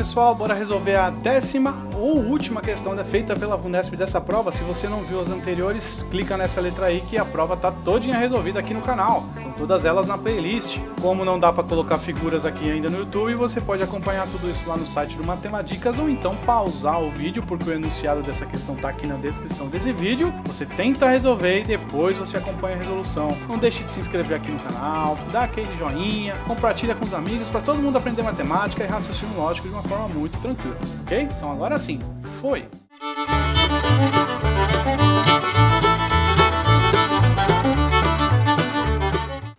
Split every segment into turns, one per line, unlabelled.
pessoal, bora resolver a décima ou última questão é feita pela Vunesp dessa prova. Se você não viu as anteriores, clica nessa letra aí que a prova tá todinha resolvida aqui no canal. Com todas elas na playlist. Como não dá para colocar figuras aqui ainda no YouTube, você pode acompanhar tudo isso lá no site do Matemáticas ou então pausar o vídeo, porque o enunciado dessa questão tá aqui na descrição desse vídeo. Você tenta resolver e depois você acompanha a resolução. Não deixe de se inscrever aqui no canal, dá aquele joinha, compartilha com os amigos para todo mundo aprender matemática e raciocínio lógico de uma forma muito tranquila, ok? Então agora sim assim foi.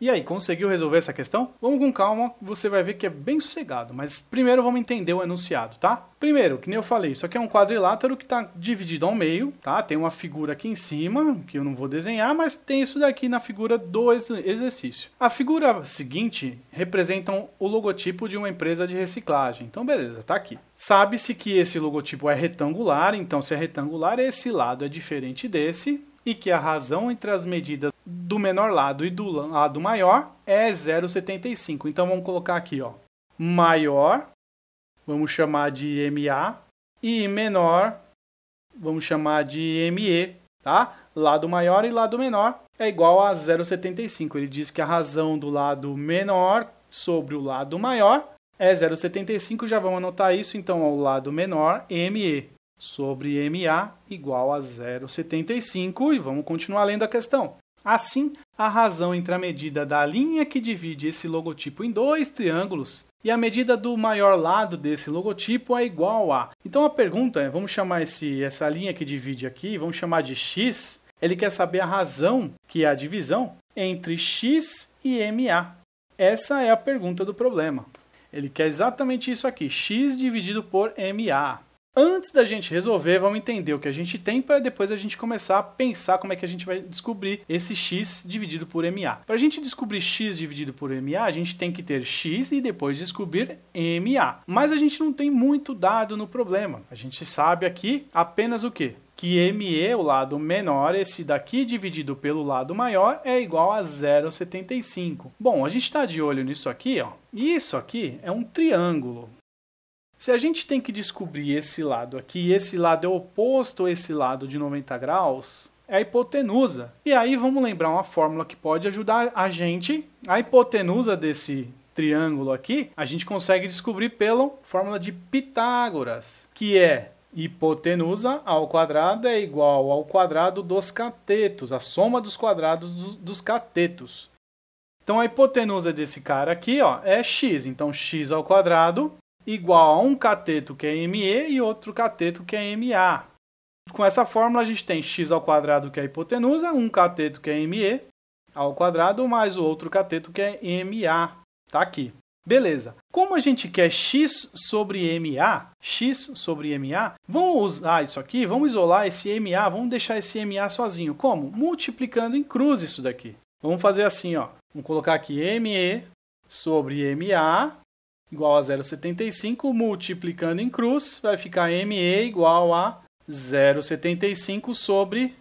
E aí, conseguiu resolver essa questão? Vamos com calma, você vai ver que é bem sossegado, mas primeiro vamos entender o enunciado, tá? Primeiro, que nem eu falei, isso aqui é um quadrilátero que está dividido ao meio, tá? Tem uma figura aqui em cima, que eu não vou desenhar, mas tem isso daqui na figura do exercício. A figura seguinte representam o logotipo de uma empresa de reciclagem. Então, beleza, tá aqui. Sabe-se que esse logotipo é retangular, então se é retangular, esse lado é diferente desse, e que a razão entre as medidas do menor lado e do lado maior é 0,75. Então vamos colocar aqui, ó, maior, vamos chamar de MA, e menor, vamos chamar de ME, tá? Lado maior e lado menor é igual a 0,75. Ele diz que a razão do lado menor sobre o lado maior é 0,75. Já vamos anotar isso, então, ao lado menor, ME sobre MA igual a 0,75. E vamos continuar lendo a questão. Assim, a razão entre a medida da linha que divide esse logotipo em dois triângulos e a medida do maior lado desse logotipo é igual a. Então a pergunta é, vamos chamar esse, essa linha que divide aqui, vamos chamar de x. Ele quer saber a razão, que é a divisão, entre x e MA. Essa é a pergunta do problema. Ele quer exatamente isso aqui, x dividido por MA. Antes da gente resolver, vamos entender o que a gente tem para depois a gente começar a pensar como é que a gente vai descobrir esse x dividido por MA. Para a gente descobrir x dividido por MA, a gente tem que ter x e depois descobrir MA. Mas a gente não tem muito dado no problema. A gente sabe aqui apenas o quê? que ME, o lado menor, esse daqui dividido pelo lado maior, é igual a 0,75. Bom, a gente está de olho nisso aqui, ó. Isso aqui é um triângulo. Se a gente tem que descobrir esse lado aqui, esse lado é oposto a esse lado de 90 graus, é a hipotenusa. E aí vamos lembrar uma fórmula que pode ajudar a gente. A hipotenusa desse triângulo aqui, a gente consegue descobrir pela fórmula de Pitágoras, que é hipotenusa ao quadrado é igual ao quadrado dos catetos, a soma dos quadrados dos, dos catetos. Então a hipotenusa desse cara aqui ó, é x, então x ao quadrado igual a um cateto que é ME e outro cateto que é MA. Com essa fórmula a gente tem x ao quadrado que é hipotenusa, um cateto que é ME ao quadrado mais o outro cateto que é MA. Tá aqui. Beleza. Como a gente quer x sobre MA, x sobre MA, vamos usar isso aqui, vamos isolar esse MA, vamos deixar esse MA sozinho. Como? Multiplicando em cruz isso daqui. Vamos fazer assim, ó. Vamos colocar aqui ME sobre MA igual a 0,75, multiplicando em cruz, vai ficar ME igual a 0,75 sobre,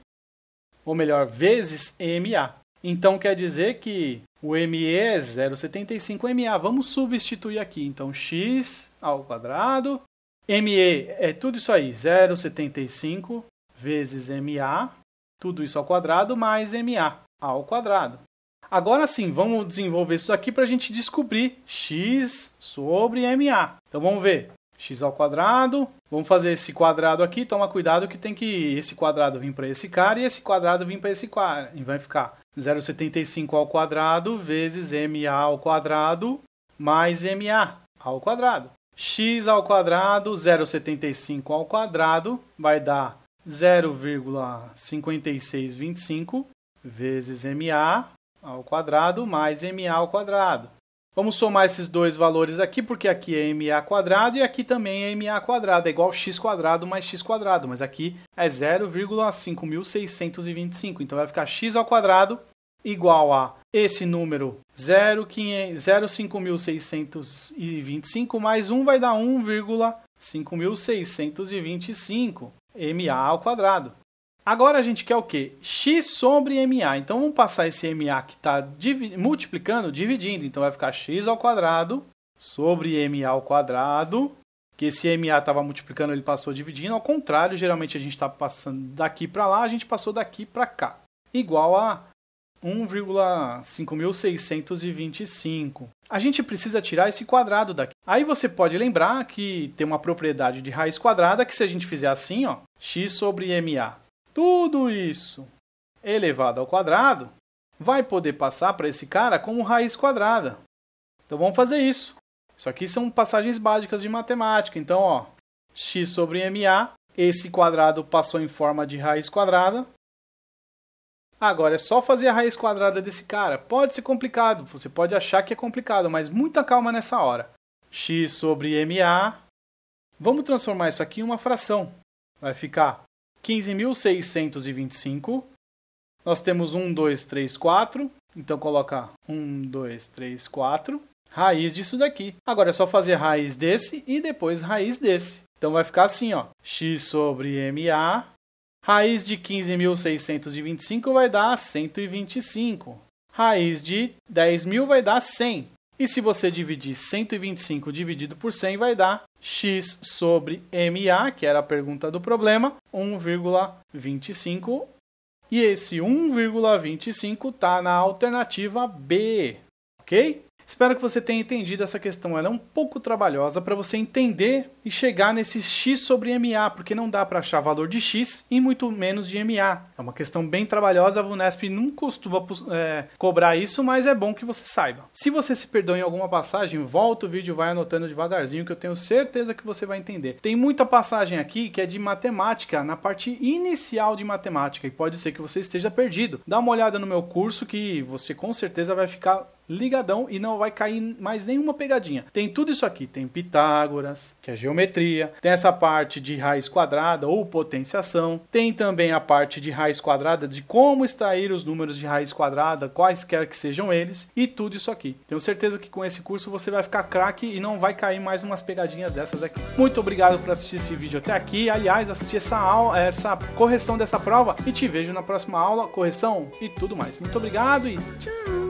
ou melhor, vezes MA. Então quer dizer que o ME é 0,75 MA. Vamos substituir aqui. Então x ao quadrado. ME é tudo isso aí, 0,75 vezes MA, tudo isso ao quadrado mais MA ao quadrado. Agora sim, vamos desenvolver isso daqui para a gente descobrir x sobre ma. Então vamos ver x ao quadrado. Vamos fazer esse quadrado aqui. Toma cuidado que tem que esse quadrado vir para esse cara e esse quadrado vir para esse cara. E vai ficar 0,75 ao quadrado vezes ma ao quadrado mais ma ao quadrado. x ao quadrado, 0,75 ao quadrado, vai dar 0,5625 vezes ma ao quadrado mais MA ao quadrado. Vamos somar esses dois valores aqui, porque aqui é MA quadrado e aqui também é MA quadrado, é igual x quadrado mais x quadrado, mas aqui é 0,5625, então vai ficar x ao quadrado igual a esse número 0,5625 mais 1 vai dar 1,5625 MA ao quadrado. Agora a gente quer o quê? X sobre MA. Então vamos passar esse MA que está multiplicando, dividindo. Então vai ficar x ao quadrado sobre MA ao quadrado. Que esse MA estava multiplicando, ele passou dividindo. Ao contrário, geralmente a gente está passando daqui para lá, a gente passou daqui para cá. Igual a 1,5625. A gente precisa tirar esse quadrado daqui. Aí você pode lembrar que tem uma propriedade de raiz quadrada que se a gente fizer assim, ó, x sobre MA tudo isso elevado ao quadrado vai poder passar para esse cara como raiz quadrada. Então vamos fazer isso. Isso aqui são passagens básicas de matemática. Então, ó, x sobre ma, esse quadrado passou em forma de raiz quadrada. Agora é só fazer a raiz quadrada desse cara. Pode ser complicado, você pode achar que é complicado, mas muita calma nessa hora. x sobre ma. Vamos transformar isso aqui em uma fração. Vai ficar 15.625. Nós temos 1, 2, 3, 4. Então coloca 1, 2, 3, 4. Raiz disso daqui. Agora é só fazer raiz desse e depois raiz desse. Então vai ficar assim, ó. x sobre MA. Raiz de 15.625 vai dar 125. Raiz de 10.000 vai dar 100. E se você dividir 125 dividido por 100, vai dar x sobre MA, que era a pergunta do problema, 1,25. E esse 1,25 está na alternativa B, ok? Espero que você tenha entendido essa questão. Ela é um pouco trabalhosa para você entender e chegar nesse x sobre MA, porque não dá para achar valor de x e muito menos de MA. É uma questão bem trabalhosa, a Vunesp não costuma é, cobrar isso, mas é bom que você saiba. Se você se perdeu em alguma passagem, volta o vídeo e vai anotando devagarzinho, que eu tenho certeza que você vai entender. Tem muita passagem aqui que é de matemática, na parte inicial de matemática, e pode ser que você esteja perdido. Dá uma olhada no meu curso que você com certeza vai ficar ligadão e não vai cair mais nenhuma pegadinha. Tem tudo isso aqui, tem Pitágoras, que é geometria, tem essa parte de raiz quadrada ou potenciação, tem também a parte de raiz quadrada de como extrair os números de raiz quadrada, quaisquer que sejam eles, e tudo isso aqui. Tenho certeza que com esse curso você vai ficar craque e não vai cair mais umas pegadinhas dessas aqui. Muito obrigado por assistir esse vídeo até aqui. Aliás, assistir essa aula, essa correção dessa prova e te vejo na próxima aula, correção e tudo mais. Muito obrigado e tchau.